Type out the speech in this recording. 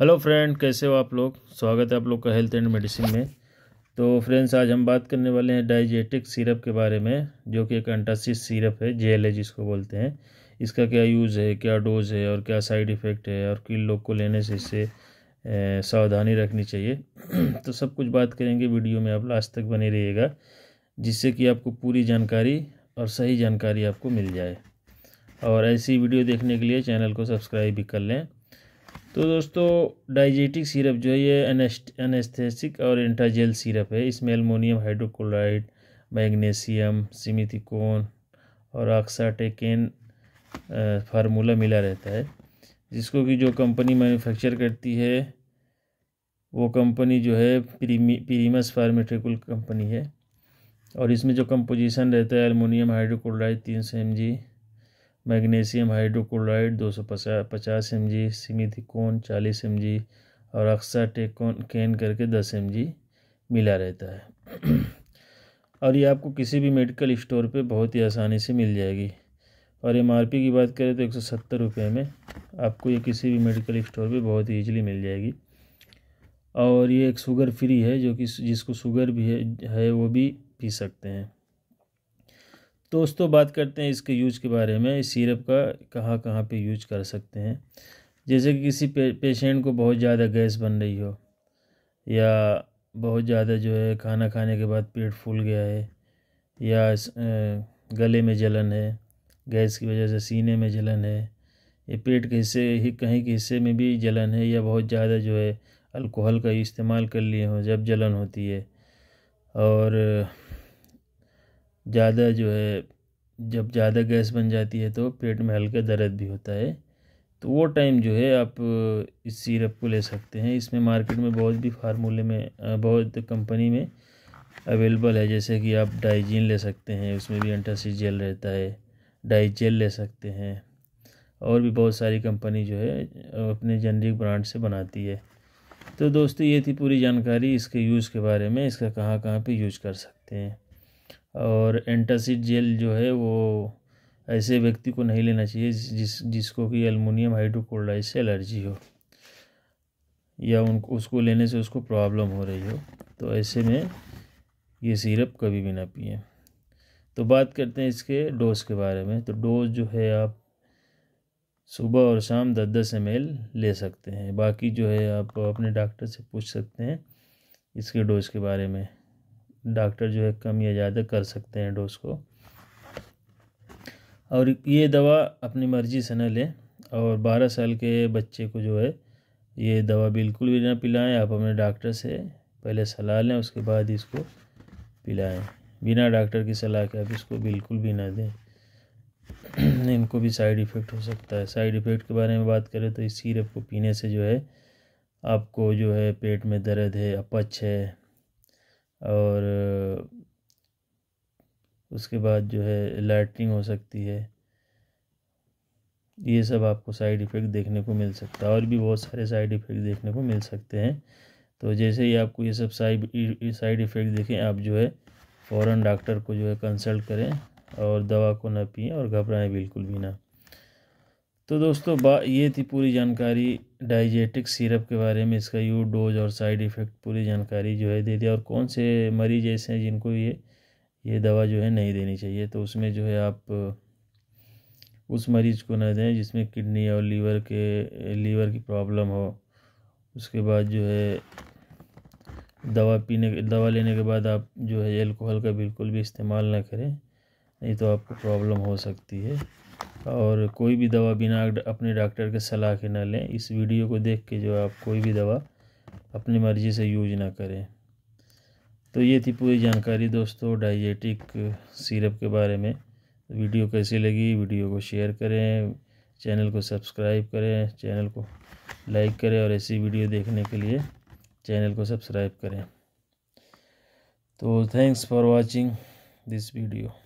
hello friend कैसे हो आप लोग स्वागत है आप लोग का हेल्थ एंड मेडिसिन में तो फ्रेंड्स आज हम बात करने वाले हैं डाइजेटिक सिरप के बारे में जो कि एक अंटासिड सिरप है जे जिसको बोलते हैं इसका क्या यूज़ है क्या डोज है और क्या साइड इफ़ेक्ट है और किन लोग को लेने से इससे सावधानी रखनी चाहिए तो सब कुछ बात करेंगे वीडियो में आप लास्ट तक बने रहिएगा जिससे कि आपको पूरी जानकारी और सही जानकारी आपको मिल जाए और ऐसी वीडियो देखने के लिए चैनल को सब्सक्राइब भी कर लें तो दोस्तों डाइजेटिक सिरप जो है ये एनेस्थेसिक और इंटाजेल सिरप है इसमें एलमोनियम हाइड्रोक्लोराइड मैग्नीशियम सिमिथिकोन और ऑक्साटेकेन फार्मूला मिला रहता है जिसको कि जो कंपनी मैन्युफैक्चर करती है वो कंपनी जो है प्रीमी प्रीमस फार्मेटिकल कंपनी है और इसमें जो कंपोजिशन रहता है एलमोनियम हाइड्रोक्लोराइड तीन सौ एम जी मैग्नीशियम हाइड्रोक्लोराइड दो सौ पचास एम जी सिमिथिकोन चालीस एम जी और अक्सर टेकोन कैन करके दस एम जी मिला रहता है और ये आपको किसी भी मेडिकल स्टोर पे बहुत ही आसानी से मिल जाएगी और एम आर पी की बात करें तो एक सौ सत्तर रुपये में आपको ये किसी भी मेडिकल स्टोर पे बहुत ही ईजिली मिल जाएगी और ये एक शुगर फ्री है जो कि जिसको शुगर भी है, है वो भी पी सकते हैं दोस्तों बात करते हैं इसके यूज के बारे में इस सिरप का कहाँ कहाँ पे यूज कर सकते हैं जैसे कि किसी पे, पेशेंट को बहुत ज़्यादा गैस बन रही हो या बहुत ज़्यादा जो है खाना खाने के बाद पेट फूल गया है या गले में जलन है गैस की वजह से सीने में जलन है या पेट के हिस्से ही कहीं के हिस्से में भी जलन है या बहुत ज़्यादा जो है अल्कोहल का इस्तेमाल कर लिए हों जब जलन होती है और ज़्यादा जो है जब ज़्यादा गैस बन जाती है तो पेट में हल्का दर्द भी होता है तो वो टाइम जो है आप इस सिरप को ले सकते हैं इसमें मार्केट में बहुत भी फार्मूले में बहुत कंपनी में अवेलेबल है जैसे कि आप डाइजीन ले सकते हैं उसमें भी एंटासिड जेल रहता है डाइजेल ले सकते हैं और भी बहुत सारी कंपनी जो है अपने जेनरिक ब्रांड से बनाती है तो दोस्तों ये थी पूरी जानकारी इसके यूज़ के बारे में इसका कहाँ कहाँ पे यूज कर सकते हैं और एंटासिड जेल जो है वो ऐसे व्यक्ति को नहीं लेना चाहिए जिस जिसको कि अल्मोनियम हाइड्रोक्लोराइड से एलर्जी हो या उनको उसको लेने से उसको प्रॉब्लम हो रही हो तो ऐसे में ये सिरप कभी भी ना पिए तो बात करते हैं इसके डोज के बारे में तो डोज जो है आप सुबह और शाम दस दस एम ले सकते हैं बाकी जो है आप अपने डॉक्टर से पूछ सकते हैं इसके डोज के बारे में डॉक्टर जो है कम या ज़्यादा कर सकते हैं डोज को और ये दवा अपनी मर्ज़ी से न लें और 12 साल के बच्चे को जो है ये दवा बिल्कुल भी ना पिलाएं आप अपने डॉक्टर से पहले सलाह लें उसके बाद इसको पिलाएं बिना डॉक्टर की सलाह के आप इसको बिल्कुल भी ना दें इनको भी साइड इफ़ेक्ट हो सकता है साइड इफ़ेक्ट के बारे में बात करें तो इस सीरप को पीने से जो है आपको जो है पेट में दर्द है अपच है और उसके बाद जो है लाइटनिंग हो सकती है ये सब आपको साइड इफ़ेक्ट देखने को मिल सकता है और भी बहुत सारे साइड इफ़ेक्ट देखने को मिल सकते हैं तो जैसे ही आपको ये सब साइड साइड इफ़ेक्ट देखें आप जो है फ़ौर डॉक्टर को जो है कंसल्ट करें और दवा को ना पिए और घबराएं बिल्कुल भी ना तो दोस्तों बा ये थी पूरी जानकारी डाइजेटिक सिरप के बारे में इसका यू डोज और साइड इफ़ेक्ट पूरी जानकारी जो है दे दिया और कौन से मरीज़ ऐसे हैं जिनको ये ये दवा जो है नहीं देनी चाहिए तो उसमें जो है आप उस मरीज़ को ना दें जिसमें किडनी और लीवर के लीवर की प्रॉब्लम हो उसके बाद जो है दवा पीने दवा लेने के बाद आप जो है एल्कोहल का बिल्कुल भी इस्तेमाल ना करें नहीं तो आपको प्रॉब्लम हो सकती है और कोई भी दवा बिना अपने डॉक्टर के सलाह के ना लें इस वीडियो को देख के जो आप कोई भी दवा अपनी मर्ज़ी से यूज ना करें तो ये थी पूरी जानकारी दोस्तों डाइजेटिक सिरप के बारे में वीडियो कैसी लगी वीडियो को शेयर करें चैनल को सब्सक्राइब करें चैनल को लाइक करें और ऐसी वीडियो देखने के लिए चैनल को सब्सक्राइब करें तो thanks for watching this video